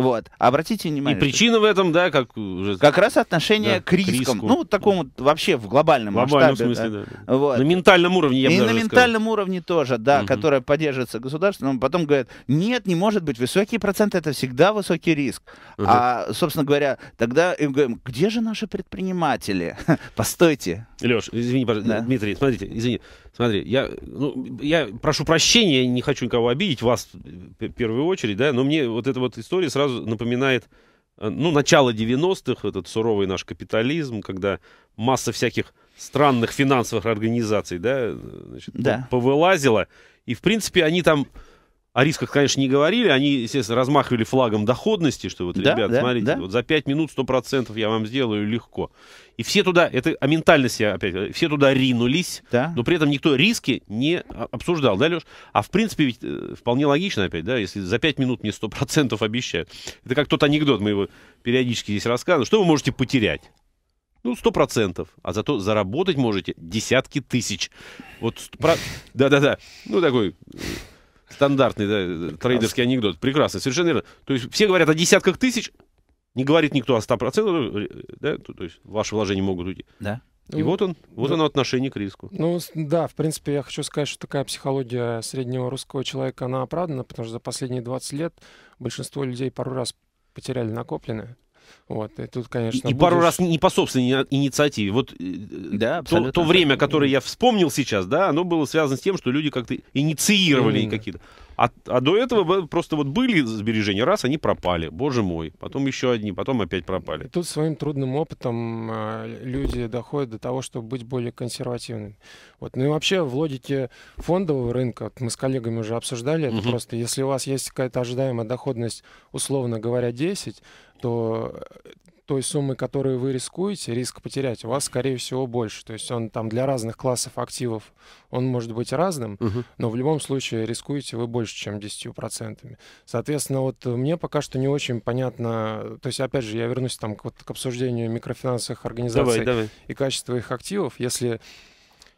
Вот. Обратите внимание. И причина в этом, да, как уже... Как раз отношение да, к рискам. К риску. Ну, вот такому вообще в глобальном, в глобальном масштабе. смысле, да. Вот. На ментальном уровне, я И бы на ментальном сказал. уровне тоже, да, угу. которое поддерживается государством. Потом говорят, нет, не может быть, высокие проценты — это всегда высокий риск. Угу. А, собственно говоря, тогда им говорим, где же наши предприниматели? *laughs* Постойте. Леш, извини, пожалуйста, да. Дмитрий, смотрите, извини. Смотри, я, ну, я прошу прощения, я не хочу никого обидеть, вас в первую очередь, да, но мне вот эта вот история сразу сразу напоминает, э, ну, начало 90-х, этот суровый наш капитализм, когда масса всяких странных финансовых организаций, да, э, значит, да. повылазила. И, в принципе, они там о рисках, конечно, не говорили. Они, естественно, размахивали флагом доходности, что вот, да, ребят, да, смотрите, да. вот за 5 минут 100% я вам сделаю легко. И все туда, это о а ментальности опять, э, все туда ринулись, да. но при этом никто риски не а, обсуждал, да, Леш? А в принципе ведь э, вполне логично опять, да, если за 5 минут мне 100% обещают. Это как тот анекдот, мы его периодически здесь рассказываем. Что вы можете потерять? Ну, сто процентов. А зато заработать можете десятки тысяч. Вот, *laughs* да-да-да. Ну, такой э, Стандартный да, трейдерский анекдот. Прекрасно, совершенно верно. То есть все говорят о десятках тысяч, не говорит никто о 100%, э, да, то, есть ваши вложения могут уйти. Да. И ну, вот он, вот да. Ну, оно отношение к риску. Ну да, в принципе, я хочу сказать, что такая психология среднего русского человека, она оправдана, потому что за последние 20 лет большинство людей пару раз потеряли накопленное. Вот, и тут, конечно, и будешь... пару раз не по собственной инициативе. Вот э, да, то, то время, которое я вспомнил сейчас, да, оно было связано с тем, что люди как-то инициировали mm-hmm. какие-то. А, а до этого просто вот были сбережения, раз, они пропали, боже мой. Потом еще одни, потом опять пропали. Тут своим трудным опытом а, люди доходят до того, чтобы быть более консервативными. Вот. Ну и вообще в логике фондового рынка, вот мы с коллегами уже обсуждали, это угу. просто если у вас есть какая-то ожидаемая доходность, условно говоря, 10, то э, той суммы, которую вы рискуете, риск потерять у вас, скорее всего, больше. То есть он там для разных классов активов, он может быть разным, угу. но в любом случае рискуете вы больше, чем 10%. Соответственно, вот э, мне пока что не очень понятно, то есть, опять же, я вернусь там к, вот, к обсуждению микрофинансовых организаций давай, давай. и качества их активов. Если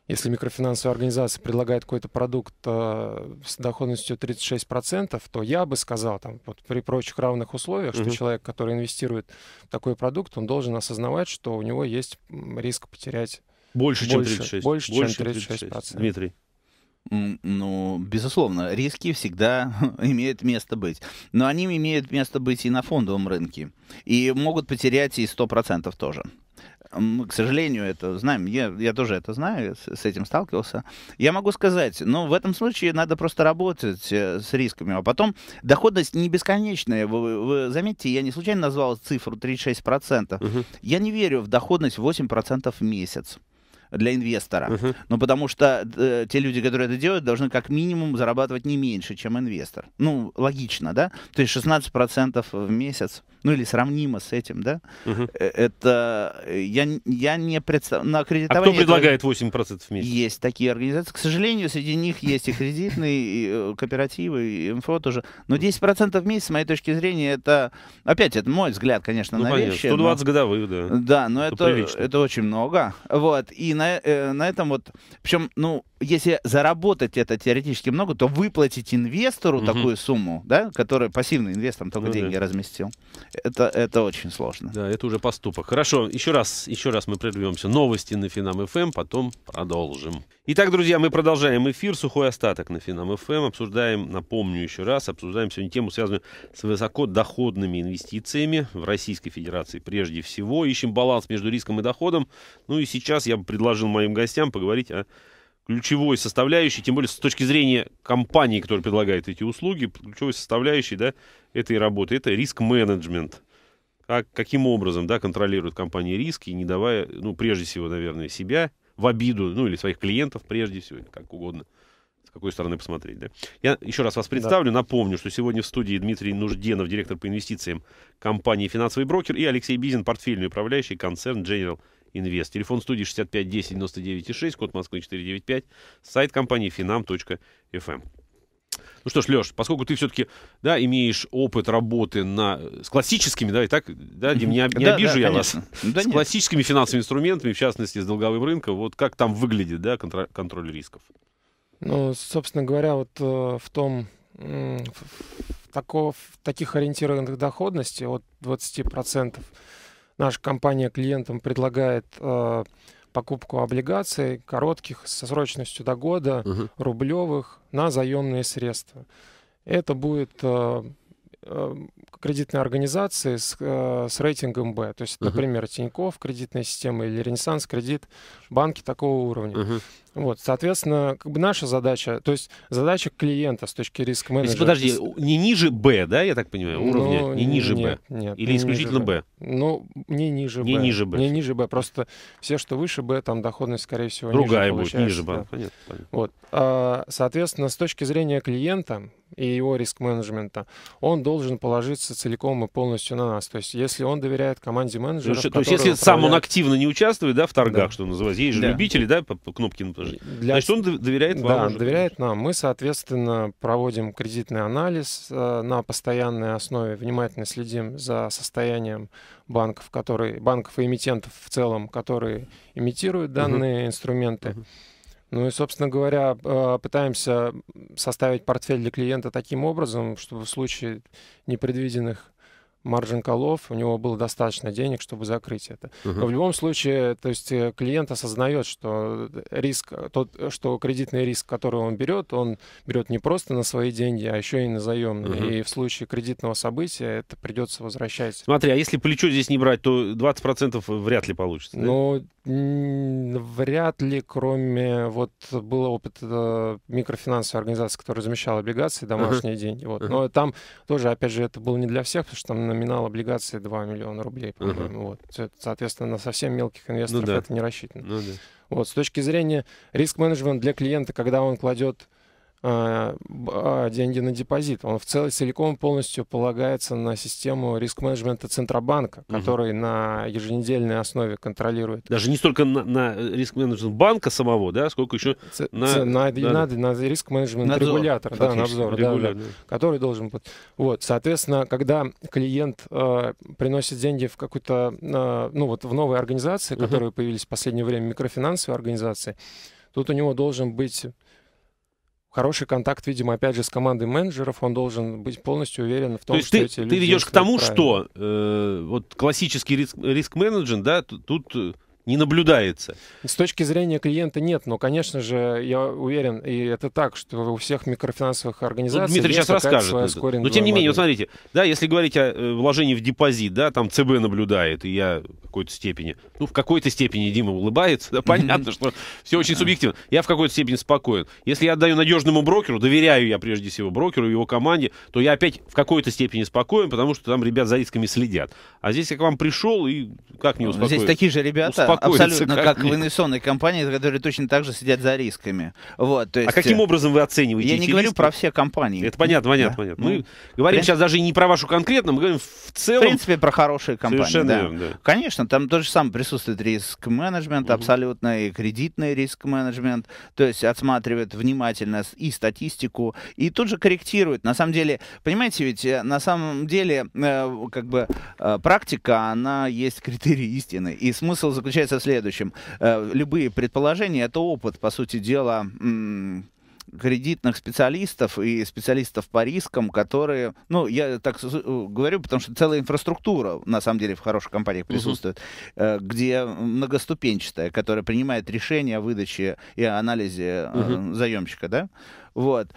если микрофинансовая организация предлагает какой-то продукт э, с доходностью 36%, то я бы сказал, там, вот при прочих равных условиях, угу. что человек, который инвестирует в такой продукт, он должен осознавать, что у него есть риск потерять больше, больше чем 36%. Больше, больше чем 36%. 36%. Дмитрий. Ну, безусловно, риски всегда *laughs* имеют место быть. Но они имеют место быть и на фондовом рынке. И могут потерять и 100% тоже к сожалению, это знаем, я, я тоже это знаю, с, с этим сталкивался. Я могу сказать, ну, в этом случае надо просто работать э, с рисками, а потом доходность не бесконечная. Вы, вы заметьте, я не случайно назвал цифру 36%. Угу. Я не верю в доходность 8% в месяц для инвестора. Uh-huh. Ну, потому что э, те люди, которые это делают, должны как минимум зарабатывать не меньше, чем инвестор. Ну, логично, да? То есть 16% в месяц ну или сравнимо с этим, да, угу. это э, я, я не представляю. На а кредитование а кто предлагает 8% в месяц? Есть такие организации. К сожалению, среди них есть и кредитные, и э, кооперативы, и МФО тоже. Но 10% в месяц, с моей точки зрения, это, опять, это мой взгляд, конечно, ну, на понятно. вещи. 120 но... годовых, да. Да, но это, это, это очень много. Вот, и на, э, на этом вот, причем, ну, если заработать это теоретически много, то выплатить инвестору угу. такую сумму, да, которая пассивный инвестор только ну, деньги да. разместил, это, это очень сложно. Да, это уже поступок. Хорошо, еще раз, еще раз мы прервемся. Новости на Финам ФМ, эм, потом продолжим. Итак, друзья, мы продолжаем эфир «Сухой остаток» на Финам ФМ. Эм. Обсуждаем, напомню еще раз, обсуждаем сегодня тему, связанную с высокодоходными инвестициями в Российской Федерации прежде всего. Ищем баланс между риском и доходом. Ну и сейчас я бы предложил моим гостям поговорить о ключевой составляющей, тем более с точки зрения компании, которая предлагает эти услуги, ключевой составляющей да, этой работы, это риск-менеджмент. Как, каким образом да, контролирует компания риски, не давая, ну, прежде всего, наверное, себя в обиду, ну, или своих клиентов прежде всего, как угодно, с какой стороны посмотреть. Да. Я еще раз вас представлю, да. напомню, что сегодня в студии Дмитрий Нужденов, директор по инвестициям компании «Финансовый брокер», и Алексей Бизин, портфельный управляющий концерн General Инвест. Телефон студии 65 10 99 6, код Москвы 495, сайт компании finam.fm. Эм. Ну что ж, Леш, поскольку ты все-таки, да, имеешь опыт работы на, э, с классическими, да, и так, да, Дим, не, об, не обижу да, я конечно. вас, да с нет. классическими финансовыми инструментами, в частности, с долговым рынком, вот как там выглядит, да, контроль, контроль рисков? Ну, собственно говоря, вот э, в том, в, в, тако, в таких ориентированных доходности от 20%, наша компания клиентам предлагает э, покупку облигаций коротких со срочностью до года угу. рублевых на заемные средства. Это будет э, Эм, кредитные организации с, э, с рейтингом Б. То есть, uh-huh. например, Тиньков кредитная система или Ренессанс кредит, банки такого уровня. Uh-huh. Вот, соответственно, как бы наша задача, то есть задача клиента с точки риска менеджера. Подожди, не ниже Б, да, я так понимаю, ну, уровня, ну, не ниже Б, нет, или не исключительно Б. Ну, не ниже Б. Не ниже Б. Не ниже Б, просто все, что выше Б, там доходность, скорее всего, другая ниже будет, ниже Б. Да. Понятно, понятно. Вот, а, соответственно, с точки зрения клиента и его риск менеджмента, он должен должен положиться целиком и полностью на нас. То есть, если он доверяет команде менеджера... Ну, то, то есть, если управляет... сам он активно не участвует, да, в торгах, да. что называется, есть же да. любители, да, по, по Кнопкину Для... Значит, он доверяет вам Да, уже, доверяет конечно. нам. Мы, соответственно, проводим кредитный анализ э, на постоянной основе, внимательно следим за состоянием банков, которые, банков и эмитентов в целом, которые имитируют данные угу. инструменты. Угу. Ну и, собственно говоря, а, пытаемся составить портфель для клиента таким образом, чтобы в случае непредвиденных маржин колов, у него было достаточно денег, чтобы закрыть это. Угу. Но в любом случае, то есть э, клиент осознает, что риск, тот, что кредитный риск, который он берет, он берет не просто на свои деньги, а еще и на заемные. Угу. И в случае кредитного события это придется возвращать. Смотри, а если плечо здесь не брать, то 20% вряд ли получится. Да? Ну, вряд ли, кроме вот был опыт э, микрофинансовой организации, которая размещала облигации, домашние угу. деньги. Вот. Угу. Но там тоже, опять же, это было не для всех, потому что там номинал облигации 2 миллиона рублей, Uh-huh. Вот. Соответственно, на совсем мелких инвесторов ну, да. это не рассчитано. Ну, да. вот. С точки зрения риск-менеджмента для клиента, когда он кладет Э, а, деньги на депозит. Он в целом целиком полностью полагается на систему риск-менеджмента Центробанка, который угу. на еженедельной основе контролирует. Даже не столько на, на риск-менеджмент банка самого, да, сколько еще Ц, на... На, да, на, на риск-менеджмент регулятора, да, на обзор, да, да, который должен быть. Вот, соответственно, когда клиент э, приносит деньги в какую-то, э, ну вот в новые организации, угу. которые появились в последнее время, микрофинансовые организации, тут у него должен быть хороший контакт, видимо, опять же, с командой менеджеров, он должен быть полностью уверен в том, То что ты, эти люди... Ты ведешь к тому, правильно. что э, вот классический риск, риск-менеджмент, да, тут э, не наблюдается. С точки зрения клиента нет, но, конечно же, я уверен, и это так, что у всех микрофинансовых организаций... Ну, Дмитрий сейчас расскажет. Но тем не менее, вот смотрите, да, если говорить о э, вложении в депозит, да, там ЦБ наблюдает, и я в какой-то степени, ну, в какой-то степени Дима улыбается, да, *laughs* понятно, что все очень субъективно. Я в какой-то степени спокоен. Если я отдаю надежному брокеру, доверяю я прежде всего брокеру, его команде, то я опять в какой-то степени спокоен, потому что там ребят за рисками следят. А здесь я к вам пришел, и как не успокоен? Ну, здесь такие же ребята, Абсолютно, как, как в инвестиционной компании, которые точно так же сидят за рисками. Вот, то а есть, а каким э, образом вы оцениваете Я не говорю риски? про все компании. Это понятно, понятно, да. понятно. Мы ну, говорим принцип... сейчас даже не про вашу конкретно, мы говорим в целом. В принципе, про хорошие компании. Совершенно да. верно, да. Конечно, там то же самое присутствует риск-менеджмент угу. абсолютно, и кредитный риск-менеджмент, то есть отсматривает внимательно и статистику, и тут же корректирует. На самом деле, понимаете, ведь э, на самом деле, э, как бы, практика, она есть критерий истины. И смысл заключается заключается в следующем. Э, любые предположения — это опыт, по сути дела, кредитных специалистов и специалистов по рискам, которые, ну, я так э, говорю, потому что целая инфраструктура, на самом деле, в хороших компаниях присутствует, Uh э, -huh. где многоступенчатая, которая принимает решения о выдаче и анализе Uh -huh. заемщика, да, вот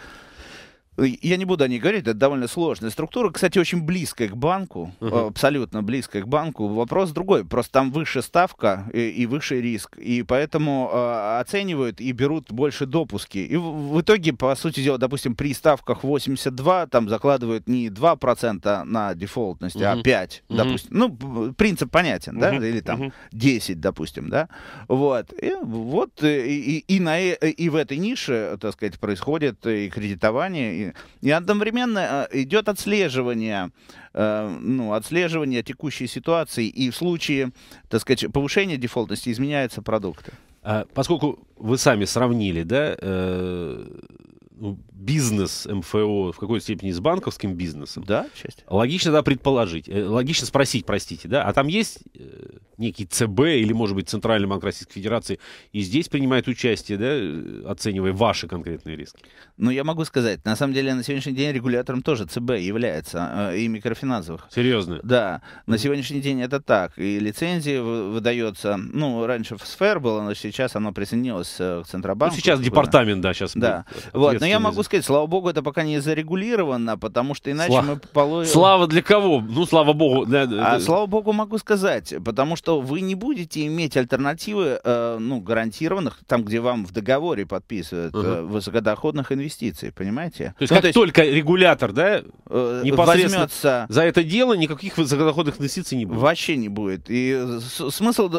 я не буду о ней говорить, это довольно сложная структура, кстати, очень близкая к банку, uh-huh. абсолютно близкая к банку. Вопрос другой, просто там выше ставка и, и выше риск, и поэтому э, оценивают и берут больше допуски. И в, в итоге, по сути дела, допустим, при ставках 82 там закладывают не 2% на дефолтность, uh-huh. а 5, uh-huh. допустим. Ну, принцип понятен, uh-huh. да, или там uh-huh. 10, допустим, да. Вот, и, вот э, и, и, на, э, и в этой нише, так сказать, происходит и кредитование, и и одновременно э, идет отслеживание, э, ну, отслеживание текущей ситуации, и в случае, так сказать, повышения дефолтности изменяются продукты. А поскольку вы сами сравнили, да, э, ну, бизнес МФО в какой-то степени с банковским бизнесом, да, часть. логично да, предположить, э, логично спросить, простите, да, а там есть э, некий ЦБ или, может быть, Центральный банк Российской Федерации и здесь принимает участие, да, э, оценивая ваши конкретные риски? Ну, я могу сказать, на самом деле на сегодняшний день регулятором тоже ЦБ является а, и микрофинансовых. Серьезно? Да, на сегодняшний день это так, и лицензии выдается, ну, раньше в СФР было, но сейчас оно присоединилось к Центробанку. Ну, сейчас департамент, да, сейчас да. вот, но я могу сказать, слава богу, это пока не зарегулировано, потому что иначе Сла... мы получим... Слава для кого? Ну, слава богу. Для... А, слава богу, могу сказать, потому что вы не будете иметь альтернативы, э, ну, гарантированных, там, где вам в договоре подписывают угу. э, высокодоходных инвестиций, понимаете? То есть ну, как то есть... только регулятор, да, э, непосредственно возьмется... за это дело, никаких высокодоходных инвестиций не будет? Вообще не будет. И смысл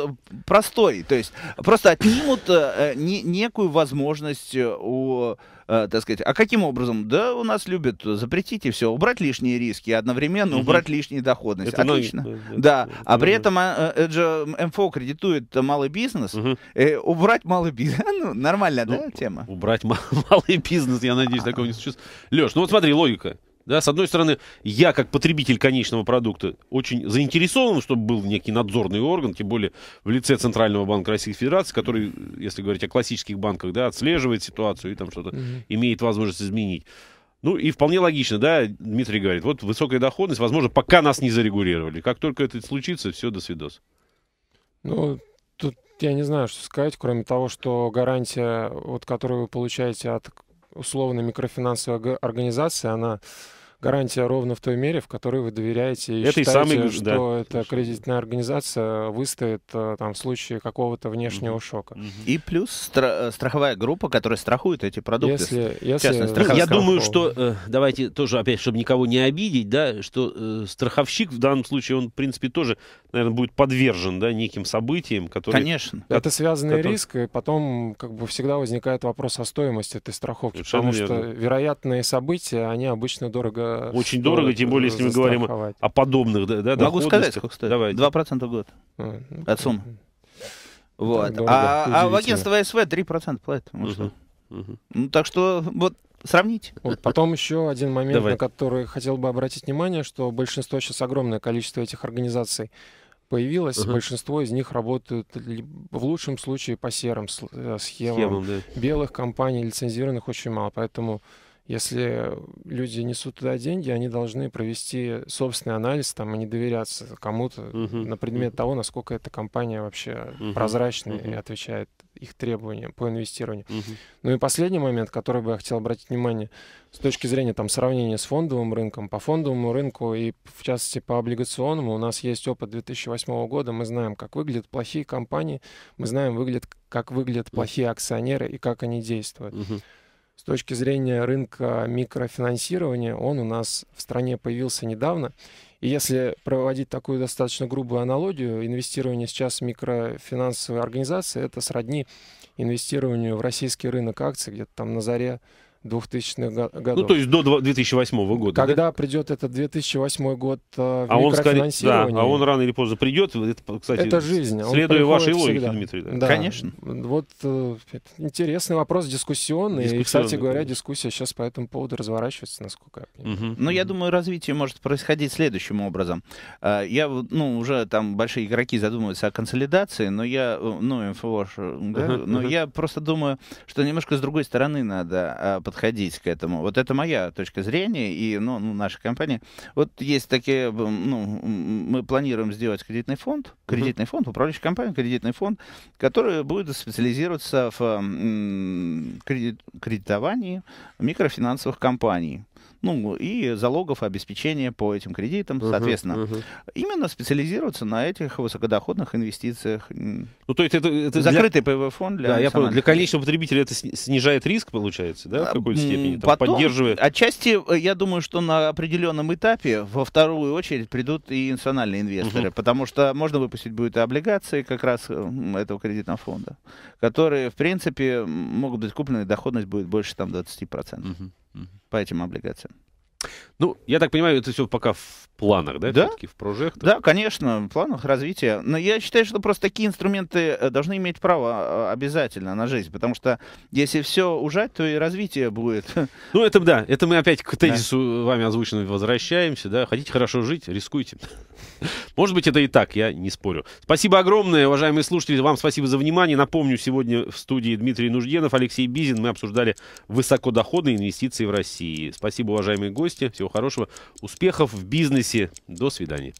простой, то есть просто отнимут э, не, некую возможность э, у э, так сказать, а каким образом? Да у нас любят запретить и все, убрать лишние риски, одновременно угу. убрать лишние доходность. Это Отлично. Ноги, да, да. Это, а при этом а, э, это же МФО кредитует малый бизнес. Угу. Э, убрать малый бизнес, *laughs* ну, нормальная ну, да, тема? Убрать *laughs* малый бизнес, я надеюсь, такого не случится. Леш, ну вот смотри, логика. Да, с одной стороны, я как потребитель конечного продукта очень заинтересован, чтобы был некий надзорный орган, тем более в лице Центрального банка Российской Федерации, который, если говорить о классических банках, да, отслеживает ситуацию и там что-то угу. имеет возможность изменить. Ну и вполне логично, да, Дмитрий говорит, вот высокая доходность, возможно, пока нас не зарегулировали. Как только это случится, все, до свидос. Ну, тут я не знаю, что сказать, кроме того, что гарантия, вот, которую вы получаете от условно микрофинансовой организации, она гарантия ровно в той мере, в которой вы доверяете и это считаете, и самый, что да. эта кредитная организация выстоит э, там, в случае какого-то внешнего mm-hmm. шока. И плюс стра- э, страховая группа, которая страхует эти продукты. Если, если... Частная, я, я думаю, что, э, давайте тоже опять, чтобы никого не обидеть, да, что э, страховщик в данном случае, он, в принципе, тоже, наверное, будет подвержен да, неким событиям, которые... Конечно. Это связанный который... риск, и потом как бы всегда возникает вопрос о стоимости этой страховки, Совершенно потому верно. что вероятные события, они обычно дорого э, Очень дорого, тем более, если мы говорим о подобных да, да, Могу сказать, сколько стоит. Давайте. 2% в год. А, ну, От суммы. Вот. Дорого, а, а в агентство СВ 3% платит. Угу. Угу. Ну, так что вот сравните. Вот, потом еще один момент, Давай. на который хотел бы обратить внимание, что большинство сейчас огромное количество этих организаций появилось, uh-huh. большинство из них работают в лучшем случае по серым э, схемам. Схемам да. Белых компаний лицензированных очень мало, поэтому если люди несут туда деньги, они должны провести собственный анализ там и не доверяться кому-то uh-huh. на предмет uh-huh. того, насколько эта компания вообще uh-huh. прозрачная uh-huh. и отвечает их требованиям по инвестированию. Uh-huh. Ну и последний момент, который бы я хотел обратить внимание, с точки зрения там сравнения с фондовым рынком, по фондовому рынку и в частности по облигационному у нас есть опыт 2008 года, мы знаем, как выглядят плохие компании, мы знаем, выглядят, как выглядят плохие акционеры и как они действуют. Uh-huh. С точки зрения рынка микрофинансирования, он у нас в стране появился недавно. И если проводить такую достаточно грубую аналогию, инвестирование сейчас в микрофинансовые организации, это сродни инвестированию в российский рынок акций где-то там на заре 2000-х ну, годов. Ну, то есть до 2008 года. Когда да? придет этот 2008 год э, в а он, скорее, да, а он рано или поздно придет. Это, кстати, это жизнь. Следуя вашей всегда. логике, Дмитрий. Да. да. Конечно. Вот э, интересный вопрос, дискуссионный. дискуссионный и, кстати говоря, дискуссия сейчас по этому поводу разворачивается, насколько я понимаю. Угу. Ну, я думаю, развитие может происходить следующим образом. Э, я, ну, уже там большие игроки задумываются о консолидации, но я, ну, МФО, да, uh но uh я просто думаю, что немножко с другой стороны надо подходить а, подходить к этому. Вот это моя точка зрения и ну, ну наша компания. Вот есть такие, ну, мы планируем сделать кредитный фонд, кредитный uh-huh. фонд, управляющая компания, кредитный фонд, который будет специализироваться в кредит, кредитовании микрофинансовых компаний ну, и залогов и обеспечения по этим кредитам, угу, соответственно. Угу. Именно специализироваться на этих высокодоходных инвестициях. Ну, то есть это, это закрытый для... ПВ-фонд для... Да, я понял. Для конечного потребителя это снижает риск, получается, да, в какой-то степени? Там, Потом, поддерживает... Отчасти, э, я думаю, что на определенном этапе во вторую очередь придут и национальные инвесторы, угу. потому что можно выпустить будет и облигации как раз э, этого кредитного фонда, которые, в принципе, могут быть куплены, доходность будет больше там 20%. Угу по этим облигациям. Ну, я так понимаю, это все пока в планах, да, да? в прожектах? Да, конечно, в планах развития. Но я считаю, что просто такие инструменты э, должны иметь право э, обязательно на жизнь, потому что если все ужать, то и развитие будет. *laughs* Ну, это да, это мы опять к тезису да. вами озвученному возвращаемся, да, хотите хорошо жить, рискуйте. *laughs* Может быть, это и так, я не спорю. Спасибо огромное, уважаемые слушатели, вам спасибо за внимание. Напомню, сегодня в студии Дмитрий Нужденов, Алексей Бизин, мы обсуждали высокодоходные инвестиции в России. Спасибо, уважаемые гости гости. Всего хорошего, успехов в бизнесе. До свидания.